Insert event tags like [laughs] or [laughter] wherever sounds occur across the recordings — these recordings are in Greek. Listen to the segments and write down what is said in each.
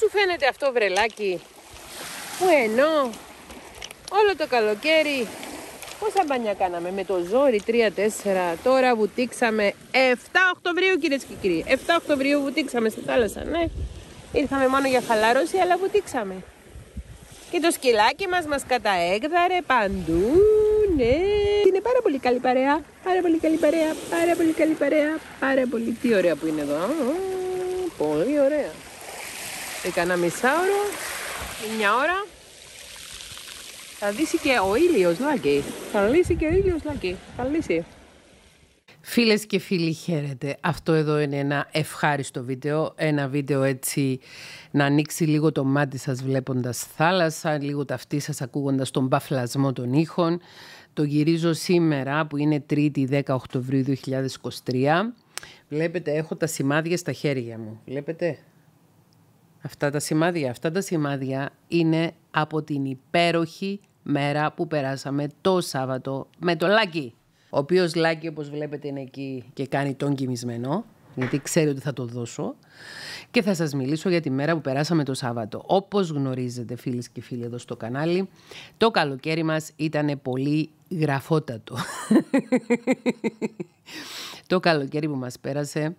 σου φαίνεται αυτό βρελάκι που ενώ όλο το καλοκαίρι πόσα μπανιά κάναμε με το ζόρι 3-4 τώρα βουτήξαμε 7 Οκτωβρίου κυρίες και κύριοι 7 Οκτωβρίου βουτήξαμε στη θάλασσα ναι ήρθαμε μόνο για χαλάρωση αλλά βουτήξαμε και το σκυλάκι μας μας καταέγδαρε παντού ναι είναι πάρα πολύ καλή παρέα πάρα πολύ καλή παρέα πάρα πολύ καλή παρέα πάρα πολύ τι ωραία που είναι εδώ πολύ ωραία Έκανα ώρα, μια ώρα. Θα λύσει και ο ήλιος λάκη. Θα λύσει και ο ήλιος λάκη. Θα λύσει. Φίλες και φίλοι χαίρετε. Αυτό εδώ είναι ένα ευχάριστο βίντεο. Ένα βίντεο έτσι να ανοίξει λίγο το μάτι σας βλέποντας θάλασσα, λίγο τα αυτή σας ακούγοντας τον παφλασμό των ήχων. Το γυρίζω σήμερα που είναι 3η 10 Οκτωβρίου 2023. Βλέπετε έχω τα σημάδια στα χέρια μου. Βλέπετε Αυτά τα σημάδια, αυτά τα σημάδια είναι από την υπέροχη μέρα που περάσαμε το Σάββατο με το Λάκη. Ο οποίος Λάκη, όπως βλέπετε, είναι εκεί και κάνει τον κοιμισμένο, γιατί ξέρει ότι θα το δώσω. Και θα σας μιλήσω για τη μέρα που περάσαμε το Σάββατο. Όπως γνωρίζετε, φίλες και φίλοι εδώ στο κανάλι, το καλοκαίρι μας ήταν πολύ γραφότατο. [laughs] το καλοκαίρι που μας πέρασε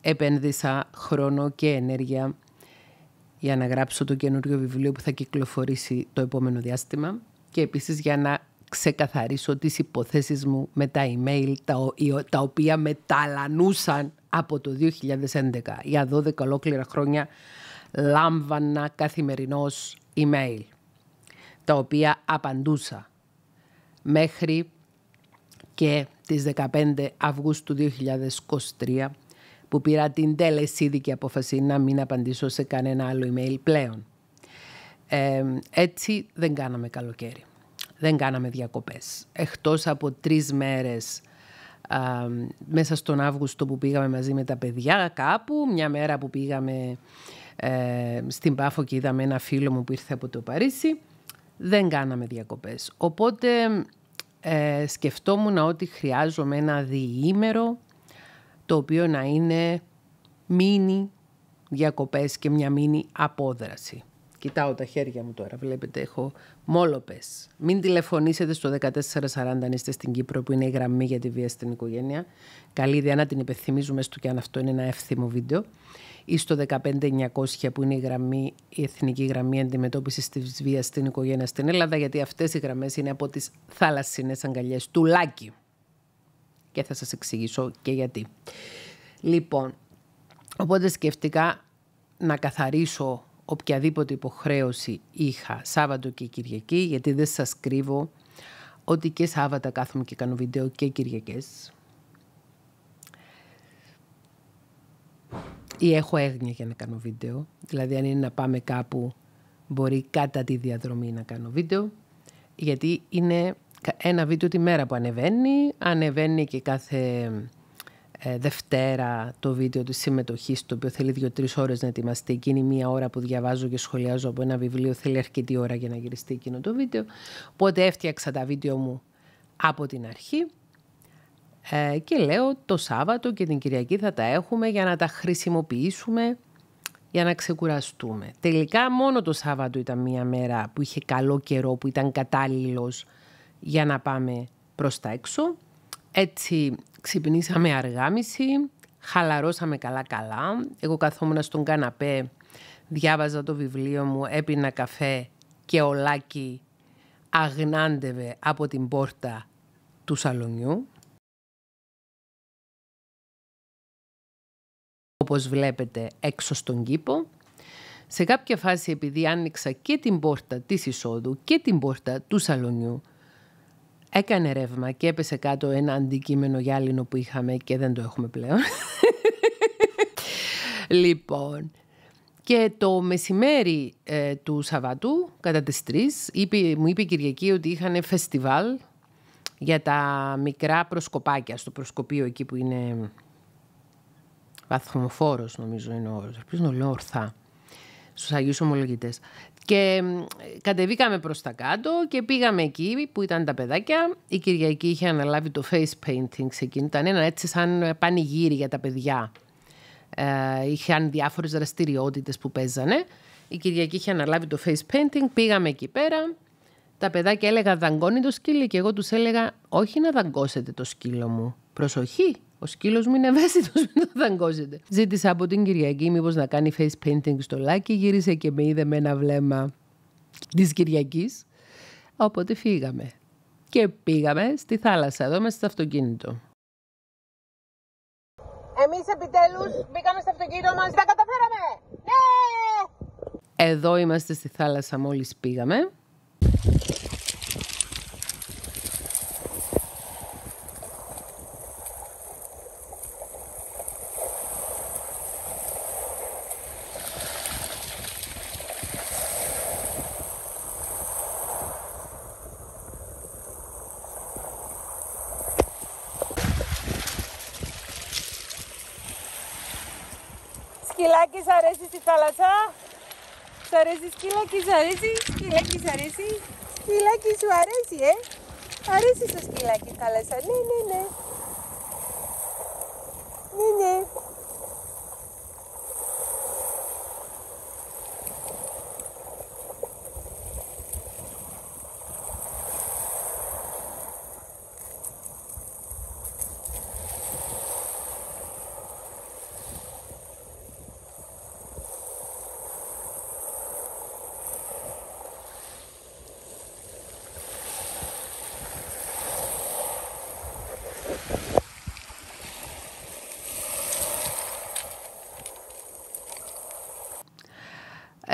επένδυσα χρόνο και ενέργεια για να γράψω το καινούριο βιβλίο που θα κυκλοφορήσει το επόμενο διάστημα και επίσης για να ξεκαθαρίσω τις υποθέσεις μου με τα email τα, τα οποία ταλανούσαν από το 2011. Για 12 ολόκληρα χρόνια λάμβανα καθημερινώς email τα οποία απαντούσα μέχρι και τις 15 Αυγούστου 2023 που πήρα την τελεσίδικη απόφαση να μην απαντήσω σε κανένα άλλο email πλέον. Ε, έτσι δεν κάναμε καλοκαίρι. Δεν κάναμε διακοπές. Εκτός από τρεις μέρες μέσα στον Αύγουστο που πήγαμε μαζί με τα παιδιά κάπου, μια μέρα που πήγαμε ε, στην Πάφο και είδαμε ένα φίλο μου που ήρθε από το Παρίσι, δεν κάναμε διακοπές. Οπότε ε, σκεφτόμουν ότι χρειάζομαι ένα διήμερο το οποίο να είναι μίνι διακοπές και μια μίνι απόδραση. Κοιτάω τα χέρια μου τώρα, βλέπετε έχω μόλοπες. Μην τηλεφωνήσετε στο 1440 αν είστε στην Κύπρο που είναι η γραμμή για τη βία στην οικογένεια. Καλή ιδέα να την υπενθυμίζουμε στο και αν αυτό είναι ένα εύθυμο βίντεο. Ή στο 15900 που είναι η, γραμμή, η εθνική γραμμή αντιμετώπισης της βίας στην οικογένεια στην Ελλάδα, γιατί αυτές οι γραμμές είναι από τις θάλασσινε αγκαλιές του Λάκη και θα σας εξηγήσω και γιατί. Λοιπόν, οπότε σκεφτήκα να καθαρίσω οποιαδήποτε υποχρέωση είχα Σάββατο και Κυριακή, γιατί δεν σας κρύβω ότι και Σάββατα κάθομαι και κάνω βίντεο και Κυριακές. Ή έχω έγνοια για να κάνω βίντεο. Δηλαδή αν είναι να πάμε κάπου μπορεί κατά τη διαδρομή να κάνω βίντεο. Γιατί είναι ένα βίντεο τη μέρα που ανεβαίνει. Ανεβαίνει και κάθε ε, Δευτέρα το βίντεο της συμμετοχής, το οποίο θέλει δύο-τρεις ώρες να ετοιμαστεί. Εκείνη μία ώρα που διαβάζω και σχολιάζω από ένα βιβλίο θέλει αρκετή ώρα για να γυριστεί εκείνο το βίντεο. Οπότε έφτιαξα τα βίντεο μου από την αρχή ε, και λέω το Σάββατο και την Κυριακή θα τα έχουμε για να τα χρησιμοποιήσουμε για να ξεκουραστούμε. Τελικά μόνο το Σάββατο ήταν μία μέρα που είχε καλό καιρό, που ήταν κατάλληλος για να πάμε προς τα έξω. Έτσι ξυπνήσαμε μισή, χαλαρώσαμε καλά-καλά. Εγώ καθόμουν στον καναπέ, διάβαζα το βιβλίο μου, έπινα καφέ και ο Λάκη αγνάντευε από την πόρτα του σαλονιού. Όπως βλέπετε έξω στον κήπο. Σε κάποια φάση επειδή άνοιξα και την πόρτα της εισόδου και την πόρτα του σαλονιού έκανε ρεύμα και έπεσε κάτω ένα αντικείμενο γυάλινο που είχαμε και δεν το έχουμε πλέον. [laughs] λοιπόν, και το μεσημέρι ε, του Σαββάτου, κατά τις 3, μου είπε η Κυριακή ότι είχαν φεστιβάλ για τα μικρά προσκοπάκια στο προσκοπείο εκεί που είναι βαθμοφόρος νομίζω είναι ο όρος. Ελπίζω να λέω ορθά στους Αγίους Ομολογητές. Και κατεβήκαμε προς τα κάτω και πήγαμε εκεί που ήταν τα παιδάκια. Η Κυριακή είχε αναλάβει το face painting σε εκείνη. Ήταν ένα έτσι σαν πανηγύρι για τα παιδιά. Ε, είχαν διάφορες δραστηριότητες που παίζανε. Η Κυριακή είχε αναλάβει το face painting. Πήγαμε εκεί πέρα. Τα παιδάκια έλεγα δαγκώνει το σκύλι και εγώ τους έλεγα όχι να δαγκώσετε το σκύλο μου. Προσοχή, ο σκύλος μου είναι ευαίσθητος, μην το δαγκώσετε. Ζήτησα από την Κυριακή μήπως να κάνει face painting στο λάκι. Γύρισε και με είδε με ένα βλέμμα της Κυριακής. Οπότε φύγαμε. Και πήγαμε στη θάλασσα, εδώ μέσα στο αυτοκίνητο. Εμείς επιτέλους μπήκαμε στο αυτοκίνητο μας. Τα καταφέραμε! Ναι! Εδώ είμαστε στη θάλασσα μόλις πήγαμε. Σκυλάκι, σ' αρέσει στη θάλασσα. Σ' αρέσει σκυλάκι, σ' αρέσει. Σκυλάκι, σ' αρέσει. Σκυλάκι σου αρέσει, ε. Αρέσει το σκυλάκι θάλασσα. Ναι, ναι, ναι.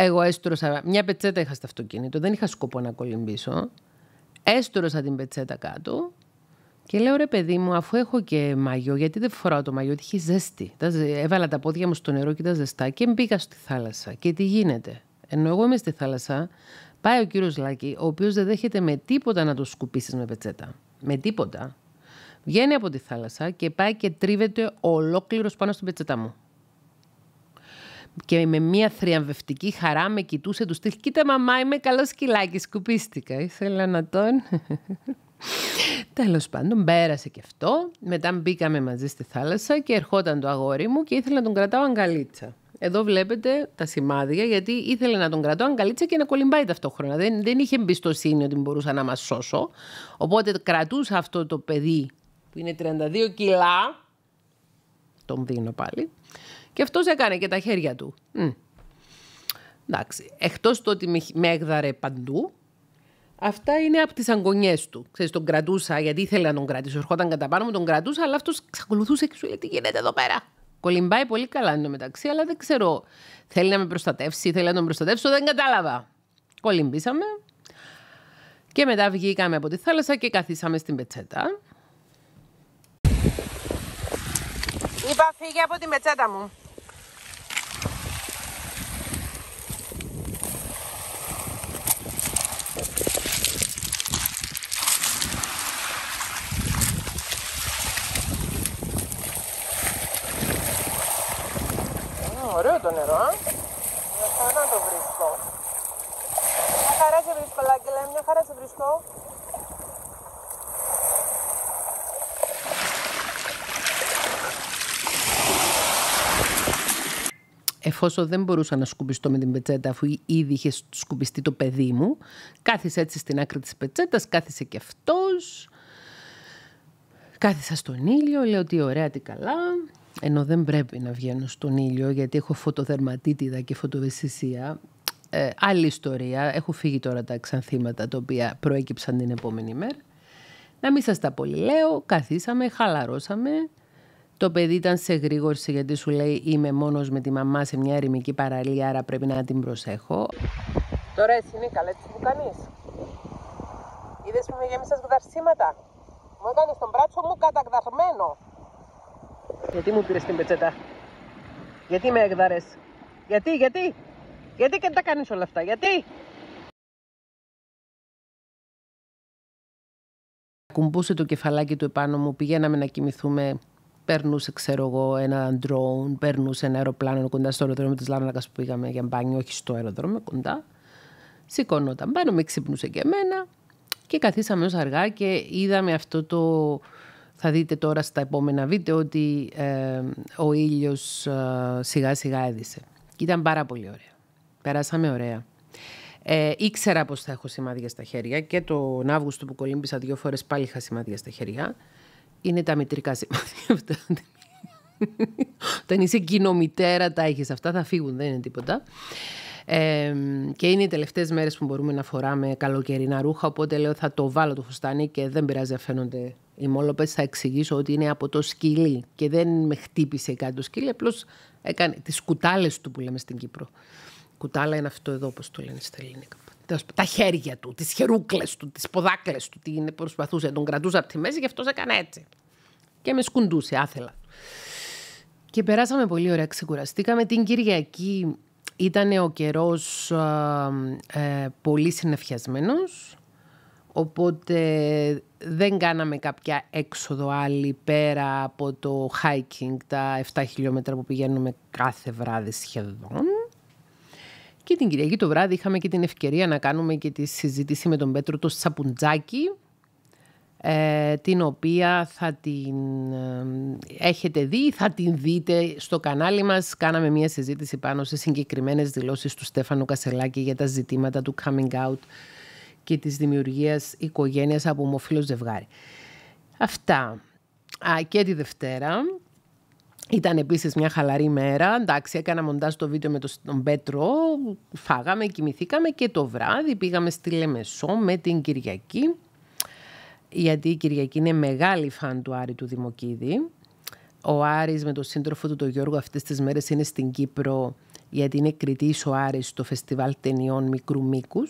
Εγώ έστρωσα. Μια πετσέτα είχα στο αυτοκίνητο. Δεν είχα σκοπό να κολυμπήσω. Έστρωσα την πετσέτα κάτω και λέω ρε παιδί μου, αφού έχω και μαγιό, γιατί δεν φοράω το μαγιό, ότι έχει ζέστη. Έβαλα τα πόδια μου στο νερό και τα ζεστά και μπήκα στη θάλασσα. Και τι γίνεται. Ενώ εγώ είμαι στη θάλασσα, πάει ο κύριος Λάκη, ο οποίος δεν δέχεται με τίποτα να το σκουπίσεις με πετσέτα. Με τίποτα. Βγαίνει από τη θάλασσα και πάει και τρίβεται ολόκληρος πάνω στην πετσέτα μου και με μια θριαμβευτική χαρά με κοιτούσε τους στυλ. Κοίτα μαμά, είμαι καλός σκυλάκι, σκουπίστηκα. Ήθελα να τον... [laughs] Τέλος πάντων, πέρασε και αυτό. Μετά μπήκαμε μαζί στη θάλασσα και ερχόταν το αγόρι μου και ήθελα να τον κρατάω αγκαλίτσα. Εδώ βλέπετε τα σημάδια, γιατί ήθελε να τον κρατώ αγκαλίτσα και να κολυμπάει ταυτόχρονα. Δεν, δεν είχε εμπιστοσύνη ότι μπορούσα να μας σώσω. Οπότε κρατούσα αυτό το παιδί που είναι 32 κιλά. Τον δίνω πάλι. Και αυτός έκανε και τα χέρια του. Μ. Εντάξει. Εκτός το ότι με έγδαρε παντού, αυτά είναι από τις αγκονιές του. Ξέρεις, τον κρατούσα γιατί ήθελα να τον κρατήσω. Ερχόταν κατά πάνω μου, τον κρατούσα, αλλά αυτός ξακολουθούσε και σου λέει τι γίνεται εδώ πέρα. Κολυμπάει πολύ καλά μεταξύ αλλά δεν ξέρω. Θέλει να με προστατεύσει, θέλει να τον προστατεύσω, δεν κατάλαβα. Κολυμπήσαμε. Και μετά βγήκαμε από τη θάλασσα και καθίσαμε στην πετσέτα. Είπα φύγε από τη μετσέτα μου. ωραίο το νερό, α. Μια χαρά το βρίσκω. Μια χαρά σε βρίσκω, Λάγκελε, μια χαρά σε βρίσκω. εφόσον δεν μπορούσα να σκουπιστώ με την πετσέτα, αφού ήδη είχε σκουπιστεί το παιδί μου, κάθισε έτσι στην άκρη της πετσέτας, κάθισε και αυτός. Κάθισα στον ήλιο, λέω ότι ωραία, τι καλά. Ενώ δεν πρέπει να βγαίνω στον ήλιο, γιατί έχω φωτοδερματίτιδα και φωτοβεσισία. Ε, άλλη ιστορία. Έχω φύγει τώρα τα ξανθήματα τα οποία προέκυψαν την επόμενη μέρα. Να μην σας τα πολύ λέω, καθίσαμε, χαλαρώσαμε. Το παιδί ήταν σε γρήγορση γιατί σου λέει είμαι μόνος με τη μαμά σε μια ερημική παραλία άρα πρέπει να την προσέχω. Τώρα εσύ Νίκα, λέτε που κάνεις. Είδες που με γέμισες γδαρσίματα. Μου έκανες τον μπράτσο μου καταγδαρμένο. Γιατί μου πήρες την πετσέτα. Γιατί με έκδαρες. Γιατί, γιατί. Γιατί και τα κάνεις όλα αυτά. Γιατί. Κουμπούσε το κεφαλάκι του επάνω μου, πηγαίναμε να κοιμηθούμε περνούσε, ξέρω εγώ, ένα drone, περνούσε ένα αεροπλάνο κοντά στο αεροδρόμιο της Λάρνακας που πήγαμε για μπάνιο, όχι στο αεροδρόμιο, κοντά. Σηκωνόταν πάνω, με ξυπνούσε και εμένα και καθίσαμε ως αργά και είδαμε αυτό το... Θα δείτε τώρα στα επόμενα βίντεο ότι ε, ο ήλιος ε, σιγά σιγά έδισε. ήταν πάρα πολύ ωραία. Περάσαμε ωραία. Ε, ήξερα πώ θα έχω σημάδια στα χέρια και τον Αύγουστο που κολύμπησα δύο φορές πάλι είχα σημάδια στα χέρια είναι τα μητρικά σημάδια αυτά. Όταν είσαι κοινομητέρα τα έχεις αυτά, θα φύγουν, δεν είναι τίποτα. Ε, και είναι οι τελευταίες μέρες που μπορούμε να φοράμε καλοκαιρινά ρούχα, οπότε λέω θα το βάλω το φουστάνι και δεν πειράζει φαίνονται οι μόλοπες. Θα εξηγήσω ότι είναι από το σκυλί και δεν με χτύπησε κάτι το σκυλί, απλώς έκανε τις κουτάλες του που λέμε στην Κύπρο. Κουτάλα είναι αυτό εδώ, όπως το λένε στα ελληνικά τα χέρια του, τις χερούκλες του, τις ποδάκλες του, τι είναι, προσπαθούσε. Τον κρατούσε από τη μέση και αυτός έκανε έτσι. Και με σκουντούσε άθελα. Και περάσαμε πολύ ωραία, ξεκουραστήκαμε. Την Κυριακή ήταν ο καιρός ε, πολύ συνεφιασμένος. Οπότε δεν κάναμε κάποια έξοδο άλλη πέρα από το hiking, τα 7 χιλιόμετρα που πηγαίνουμε κάθε βράδυ σχεδόν. Και την Κυριακή το βράδυ είχαμε και την ευκαιρία να κάνουμε και τη συζήτηση με τον Πέτρο το Σαπουντζάκη, ε, την οποία θα την ε, έχετε δει ή θα την δείτε στο κανάλι μας. Κάναμε μια συζήτηση πάνω σε συγκεκριμένες δηλώσεις του Στέφανου Κασελάκη για τα ζητήματα του coming out και της δημιουργίας οικογένειας από ομοφύλο ζευγάρι. Αυτά. Α, και τη Δευτέρα ήταν επίσης μια χαλαρή μέρα. Εντάξει, έκανα μοντάζ το βίντεο με τον Πέτρο. Φάγαμε, κοιμηθήκαμε και το βράδυ πήγαμε στη Λεμεσό με την Κυριακή. Γιατί η Κυριακή είναι μεγάλη φαν του Άρη του Δημοκίδη. Ο Άρης με τον σύντροφο του τον Γιώργο αυτές τις μέρες είναι στην Κύπρο γιατί είναι κριτής ο Άρης στο φεστιβάλ ταινιών μικρού Μήκους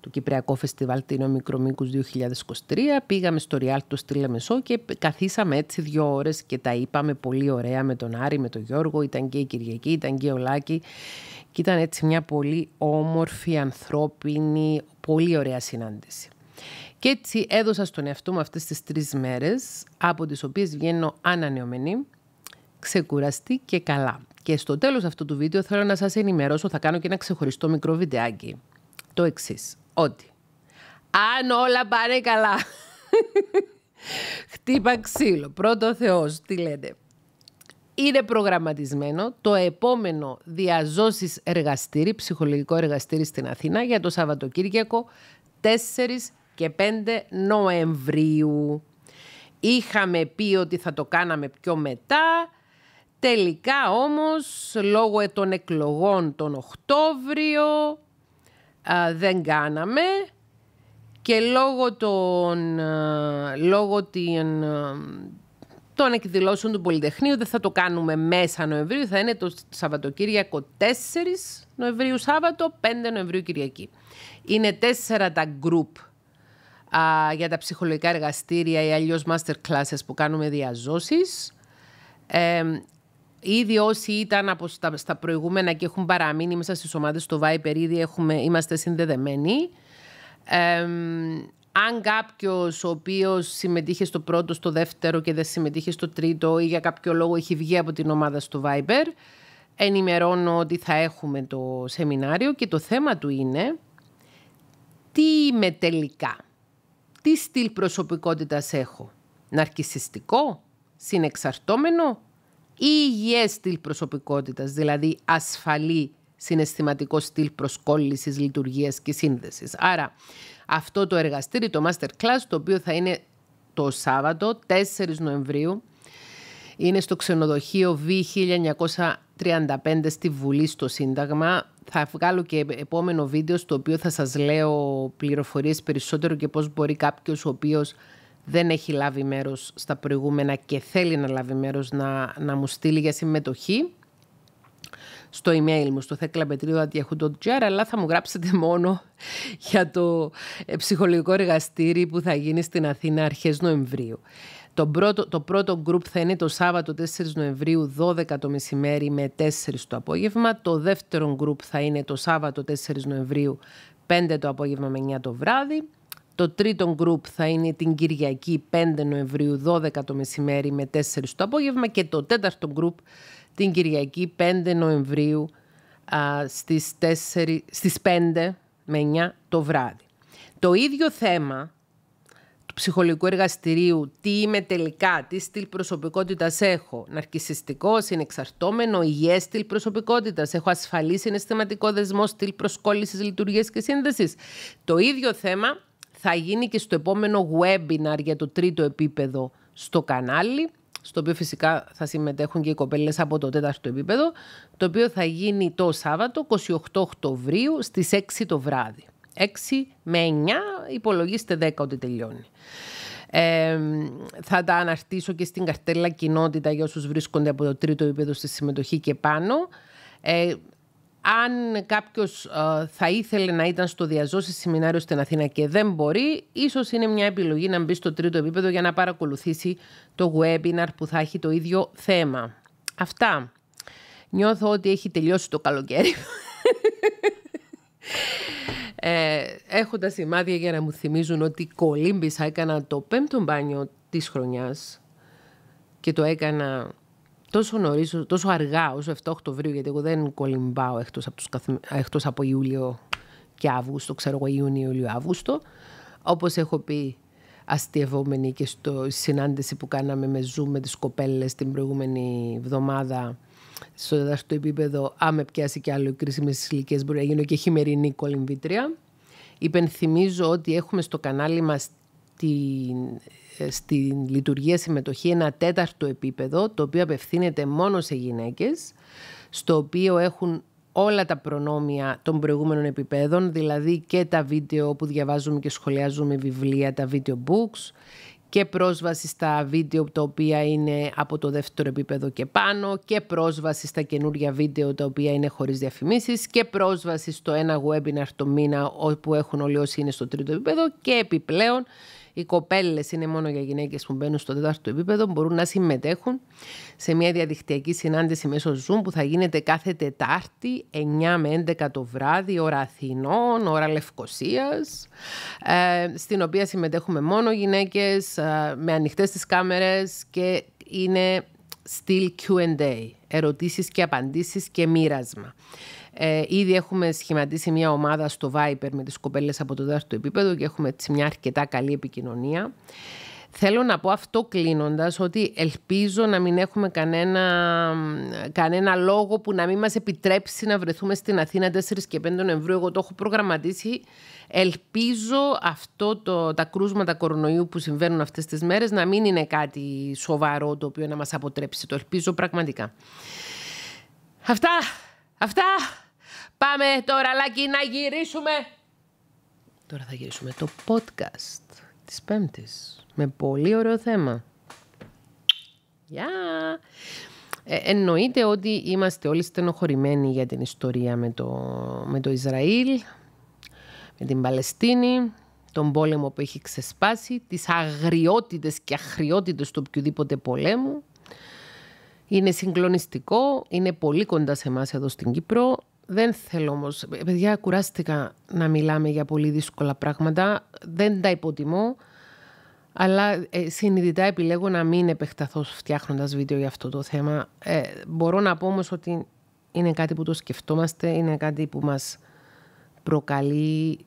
το Κυπριακό Φεστιβάλ Τίνο Μικρομήκους 2023. Πήγαμε στο Ριάλτο στη Λεμεσό και καθίσαμε έτσι δύο ώρες και τα είπαμε πολύ ωραία με τον Άρη, με τον Γιώργο, ήταν και η Κυριακή, ήταν και ο Λάκη και ήταν έτσι μια πολύ όμορφη, ανθρώπινη, πολύ ωραία συνάντηση. Και έτσι έδωσα στον εαυτό μου αυτές τις τρεις μέρες, από τις οποίες βγαίνω ανανεωμένη, ξεκουραστή και καλά. Και στο τέλος αυτού του βίντεο θέλω να σας ενημερώσω, θα κάνω και ένα ξεχωριστό μικρό βιντεάκι. Το εξής ότι αν όλα πάνε καλά, χτύπα ξύλο, πρώτο Θεός, τι λέτε. Είναι προγραμματισμένο το επόμενο διαζώσεις εργαστήρι, ψυχολογικό εργαστήρι στην Αθήνα για το Σαββατοκύριακο 4 και 5 Νοεμβρίου. Είχαμε πει ότι θα το κάναμε πιο μετά. Τελικά όμως, λόγω των εκλογών τον Οκτώβριο, α, δεν κάναμε και λόγω των, λόγω την, των εκδηλώσεων του Πολυτεχνείου δεν θα το κάνουμε μέσα Νοεμβρίου, θα είναι το Σαββατοκύριακο 4 Νοεμβρίου Σάββατο, 5 Νοεμβρίου Κυριακή. Είναι τέσσερα τα group για τα ψυχολογικά εργαστήρια ή αλλιώς master classes που κάνουμε διαζώσεις. Ε, Ήδη όσοι ήταν από στα, προηγούμενα και έχουν παραμείνει μέσα στις ομάδες στο Viper, ήδη έχουμε, είμαστε συνδεδεμένοι. αν κάποιος ο οποίος συμμετείχε στο πρώτο, στο δεύτερο και δεν συμμετείχε στο τρίτο ή για κάποιο λόγο έχει βγει από την ομάδα στο Viber, ενημερώνω ότι θα έχουμε το σεμινάριο και το θέμα του είναι τι είμαι τελικά, τι στυλ προσωπικότητας έχω, ναρκισιστικό, συνεξαρτώμενο ή υγιές στυλ προσωπικότητας, δηλαδή ασφαλή συναισθηματικό στυλ προσκόλλησης, λειτουργίας και σύνδεσης. Άρα αυτό το εργαστήρι, το Masterclass, το οποίο θα είναι το Σάββατο 4 Νοεμβρίου, είναι στο ξενοδοχείο V1935 στη Βουλή στο Σύνταγμα. Θα βγάλω και επόμενο βίντεο στο οποίο θα σας λέω πληροφορίες περισσότερο και πώς μπορεί κάποιος ο οποίος δεν έχει λάβει μέρος στα προηγούμενα και θέλει να λάβει μέρος να, να μου στείλει για συμμετοχή στο email μου, στο theklabetrio.yahoo.gr αλλά θα μου γράψετε μόνο για το ε, ψυχολογικό εργαστήρι που θα γίνει στην Αθήνα αρχές Νοεμβρίου. Το πρώτο, το πρώτο group θα είναι το Σάββατο 4 Νοεμβρίου 12 το μεσημέρι με 4 το απόγευμα. Το δεύτερο group θα είναι το Σάββατο 4 Νοεμβρίου 5 το απόγευμα με 9 το βράδυ. Το τρίτο γκρουπ θα είναι την Κυριακή 5 Νοεμβρίου 12 το μεσημέρι με 4 το απόγευμα και το τέταρτο γκρουπ την Κυριακή 5 Νοεμβρίου α, στις, 4, στις 5 με 9 το βράδυ. Το ίδιο θέμα του ψυχολογικού εργαστηρίου, τι είμαι τελικά, τι στυλ προσωπικότητας έχω, ναρκισιστικός, συνεξαρτόμενο, υγιές στυλ προσωπικότητας, έχω ασφαλή συναισθηματικό δεσμό, στυλ προσκόλλησης, λειτουργίας και σύνδεσης. Το ίδιο θέμα θα γίνει και στο επόμενο webinar για το τρίτο επίπεδο στο κανάλι, στο οποίο φυσικά θα συμμετέχουν και οι κοπέλες από το τέταρτο επίπεδο, το οποίο θα γίνει το Σάββατο 28 Οκτωβρίου στις 6 το βράδυ. 6 με 9, υπολογίστε 10 ότι τελειώνει. θα τα αναρτήσω και στην καρτέλα κοινότητα για όσους βρίσκονται από το τρίτο επίπεδο στη συμμετοχή και πάνω. Ε, αν κάποιος ε, θα ήθελε να ήταν στο διαζώσει σεμινάριο στην Αθήνα και δεν μπορεί, ίσως είναι μια επιλογή να μπει στο τρίτο επίπεδο για να παρακολουθήσει το webinar που θα έχει το ίδιο θέμα. Αυτά. Νιώθω ότι έχει τελειώσει το καλοκαίρι. ε, έχω τα σημάδια για να μου θυμίζουν ότι κολύμπησα. Έκανα το πέμπτο μπάνιο της χρονιάς και το έκανα τόσο νωρίς, τόσο αργά, όσο 7 Οκτωβρίου, γιατί εγώ δεν κολυμπάω εκτός από, καθ... από Ιούλιο και Αύγουστο, ξέρω εγώ Ιούνιο, Ιούλιο, Αύγουστο. όπως έχω πει αστειευόμενη και στο συνάντηση που κάναμε με Zoom με τις κοπέλες την προηγούμενη εβδομάδα στο τέταρτο επίπεδο, άμε πιάσει κι άλλο με κρίσιμε ηλικίες, μπορεί να γίνω και χειμερινή κολυμβήτρια. Υπενθυμίζω ότι έχουμε στο κανάλι μας την στην λειτουργία συμμετοχή ένα τέταρτο επίπεδο, το οποίο απευθύνεται μόνο σε γυναίκες, στο οποίο έχουν όλα τα προνόμια των προηγούμενων επιπέδων, δηλαδή και τα βίντεο που διαβάζουμε και σχολιάζουμε βιβλία, τα βίντεο books, και πρόσβαση στα βίντεο τα οποία είναι από το δεύτερο επίπεδο και πάνω και πρόσβαση στα καινούργια βίντεο τα οποία είναι χωρίς διαφημίσεις και πρόσβαση στο ένα webinar το μήνα όπου έχουν όλοι όσοι είναι στο τρίτο επίπεδο και επιπλέον οι κοπέλες είναι μόνο για γυναίκες που μπαίνουν στο τέταρτο επίπεδο, μπορούν να συμμετέχουν σε μια διαδικτυακή συνάντηση μέσω Zoom που θα γίνεται κάθε Τετάρτη 9 με 11 το βράδυ, ώρα Αθηνών, ώρα Λευκοσίας, ε, στην οποία συμμετέχουμε μόνο γυναίκες ε, με ανοιχτές τις κάμερες και είναι still Q&A, ερωτήσεις και απαντήσεις και μοίρασμα. Ε, ήδη έχουμε σχηματίσει μια ομάδα στο Viper με τις κοπέλες από το δεύτερο επίπεδο και έχουμε έτσι μια αρκετά καλή επικοινωνία. Θέλω να πω αυτό κλείνοντας ότι ελπίζω να μην έχουμε κανένα, κανένα λόγο που να μην μας επιτρέψει να βρεθούμε στην Αθήνα 4 και 5 Νοεμβρίου. Εγώ το έχω προγραμματίσει. Ελπίζω αυτό το, τα κρούσματα κορονοϊού που συμβαίνουν αυτές τις μέρες να μην είναι κάτι σοβαρό το οποίο να μας αποτρέψει. Το ελπίζω πραγματικά. Αυτά! Αυτά! Πάμε τώρα, Λάκη, να γυρίσουμε. Τώρα θα γυρίσουμε το podcast της Πέμπτης. Με πολύ ωραίο θέμα. Γεια! Ε, εννοείται ότι είμαστε όλοι στενοχωρημένοι για την ιστορία με το, με το Ισραήλ, με την Παλαιστίνη, τον πόλεμο που έχει ξεσπάσει, τις αγριότητες και αχριότητες του οποιοδήποτε πολέμου. Είναι συγκλονιστικό, είναι πολύ κοντά σε εμάς εδώ στην Κύπρο. Δεν θέλω όμως. Ε, παιδιά, κουράστηκα να μιλάμε για πολύ δύσκολα πράγματα. Δεν τα υποτιμώ. Αλλά ε, συνειδητά επιλέγω να μην επεκταθώ φτιάχνοντας βίντεο για αυτό το θέμα. Ε, μπορώ να πω όμως ότι είναι κάτι που το σκεφτόμαστε, είναι κάτι που μας προκαλεί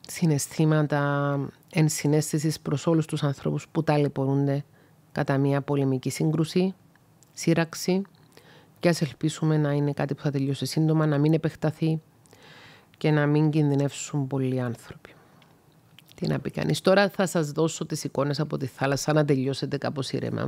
συναισθήματα ενσυναίσθησης προς όλους τους ανθρώπους που ταλαιπωρούνται κατά μια πολεμική σύγκρουση, σύραξη, και ας ελπίσουμε να είναι κάτι που θα τελειώσει σύντομα, να μην επεκταθεί και να μην κινδυνεύσουν πολλοί άνθρωποι. Τι να πει κανείς. Τώρα θα σας δώσω τις εικόνες από τη θάλασσα να τελειώσετε κάπως ήρεμα.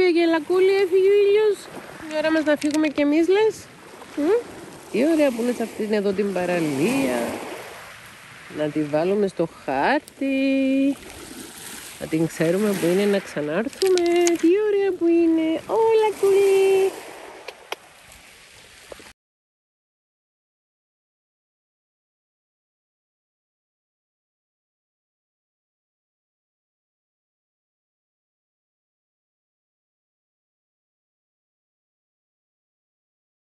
ο γελακούλη, έφυγε ο ήλιος. Η ώρα μας να φύγουμε κι εμείς, λες. Τι ωραία που είναι σε αυτήν εδώ την παραλία. Να τη βάλουμε στο χάρτη. Να την ξέρουμε που είναι να ξανάρθουμε. Τι ωραία που είναι. Όλα κουλή.